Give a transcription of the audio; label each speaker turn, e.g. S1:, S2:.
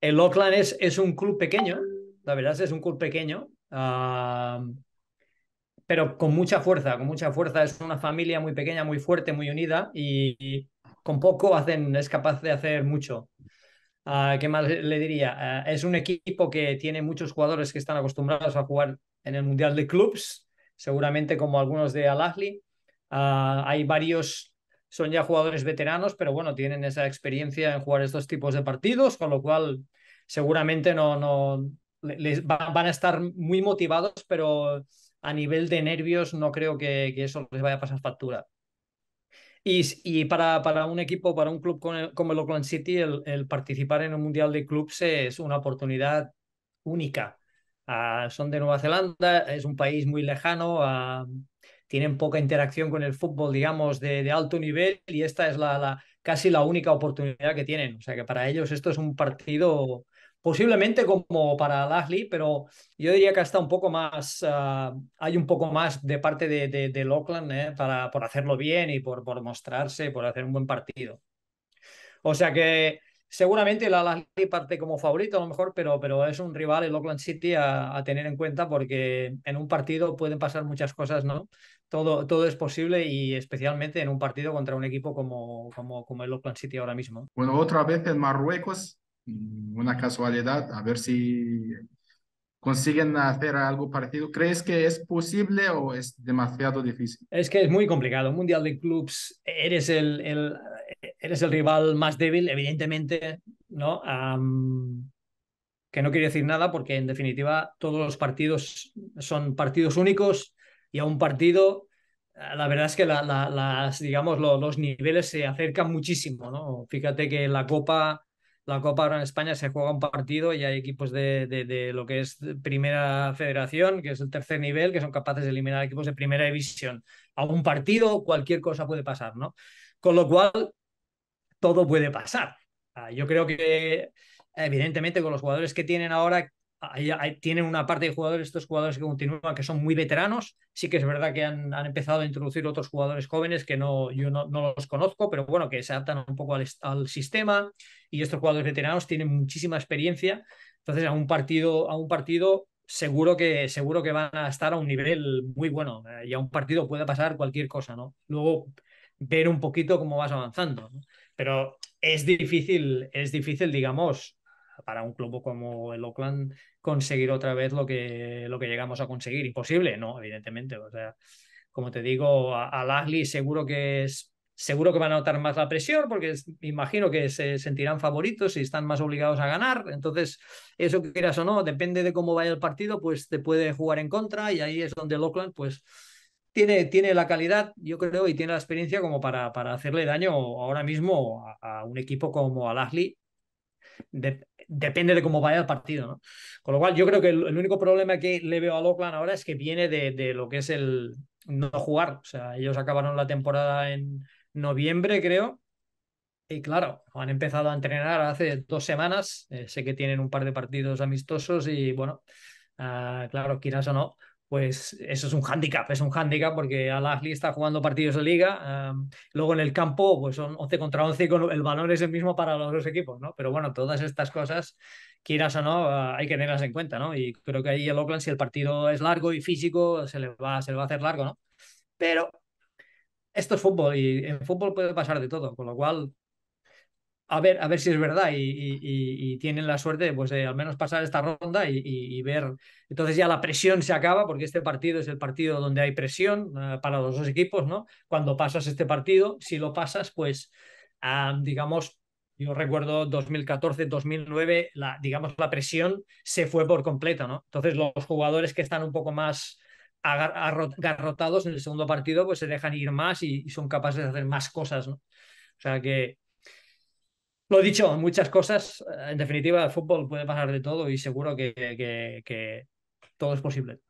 S1: el Oakland es, es un club pequeño, la verdad es un club pequeño, pero con mucha fuerza, con mucha fuerza. Es una familia muy pequeña, muy fuerte, muy unida y, con poco hacen, es capaz de hacer mucho. Ah, ¿Qué más le diría? Ah, es un equipo que tiene muchos jugadores que están acostumbrados a jugar en el Mundial de Clubs, seguramente como algunos de Al-Ahli. Ah, hay varios son ya jugadores veteranos, pero bueno, tienen esa experiencia en jugar estos tipos de partidos, con lo cual seguramente no, no les van, a estar muy motivados, pero a nivel de nervios no creo que, eso les vaya a pasar factura. Y, para, para, un equipo, para un club como el Auckland City, el, participar en un Mundial de Clubs es una oportunidad única. Ah, son de Nueva Zelanda, es un país muy lejano, ah, tienen poca interacción con el fútbol, digamos, de, alto nivel y esta es la, casi la única oportunidad que tienen. O sea que para ellos esto es un partido posiblemente como para Lashley, pero yo diría que hasta un poco más, ah, hay un poco más de parte de, de, Oakland ¿eh? para, por hacerlo bien y por, por mostrarse, por hacer un buen partido. O sea que seguramente la Lasley parte como favorito a lo mejor, pero, pero es un rival, el Oakland City, a, tener en cuenta porque en un partido pueden pasar muchas cosas, ¿no? Todo, todo es posible y especialmente en un partido contra un equipo como, como, como el Oakland City ahora mismo. Bueno, otra vez en Marruecos, una casualidad, a ver si consiguen hacer algo parecido. ¿Crees que es posible o es demasiado difícil? Es que es muy complicado. Mundial de Clubs, eres el, el eres el rival más débil, evidentemente, ¿no? que no quiere decir nada porque en definitiva todos los partidos son partidos únicos y a un partido eh, la verdad es que las, digamos, los niveles se acercan muchísimo, ¿no? Fíjate que la Copa, la Copa ahora en España se juega un partido y hay equipos de, de, lo que es Primera Federación, que es el tercer nivel, que son capaces de eliminar equipos de Primera División. A un partido cualquier cosa puede pasar, ¿no? Con lo cual, todo puede pasar. Ah, yo creo que, evidentemente, con los jugadores que tienen ahora, tienen una parte de jugadores, estos jugadores que continúan, que son muy veteranos. Sí que es verdad que han, empezado a introducir otros jugadores jóvenes que no, yo no, los conozco, pero bueno, que se adaptan un poco al, sistema. Y estos jugadores veteranos tienen muchísima experiencia. Entonces, a un partido, a un partido seguro que seguro que van a estar a un nivel muy bueno. Eh, y a un partido puede pasar cualquier cosa, ¿no? Luego ver un poquito cómo vas avanzando. Pero es difícil, es difícil, digamos, para un club como el Oakland conseguir otra vez lo que, lo que llegamos a conseguir. Imposible, no, evidentemente. O sea, como te digo, a, Ashley seguro que es seguro que van a notar más la presión porque imagino que se sentirán favoritos y están más obligados a ganar. Entonces, eso que quieras o no, depende de cómo vaya el partido, pues te puede jugar en contra y ahí es donde el Oakland, pues tiene, la calidad, yo creo, y tiene la experiencia como para, para hacerle daño ahora mismo a, un equipo como al Ahly. depende de cómo vaya el partido, ¿no? Con lo cual, yo creo que el, único problema que le veo a Oakland ahora es que viene de, lo que es el no jugar. O sea, ellos acabaron la temporada en noviembre, creo. Y claro, han empezado a entrenar hace dos semanas. Eh, sé que tienen un par de partidos amistosos y bueno, ah, claro, quieras o no, pues eso es un hándicap, es un hándicap porque a las está jugando partidos de liga, em, luego en el campo pues son 11 contra 11 y el valor es el mismo para los dos equipos, ¿no? Pero bueno, todas estas cosas, quieras o no, ah, hay que tenerlas en cuenta, ¿no? Y creo que ahí el Oakland, si el partido es largo y físico, se le va, se le va a hacer largo, ¿no? Pero esto es fútbol y en fútbol puede pasar de todo, con lo cual a ver, a ver si es verdad y, tienen la suerte pues, de al menos pasar esta ronda y, ver. Entonces ya la presión se acaba porque este partido es el partido donde hay presión eh, para los dos equipos, ¿no? Cuando pasas este partido, si lo pasas, pues ah, digamos, yo recuerdo 2014, 2009, la, digamos, la presión se fue por completo, ¿no? Entonces los jugadores que están un poco más agarrotados en el segundo partido, pues se dejan ir más y, son capaces de hacer más cosas, ¿no? O sea que lo dicho, muchas cosas. Eh, en definitiva, el fútbol puede pasar de todo y seguro que todo es posible.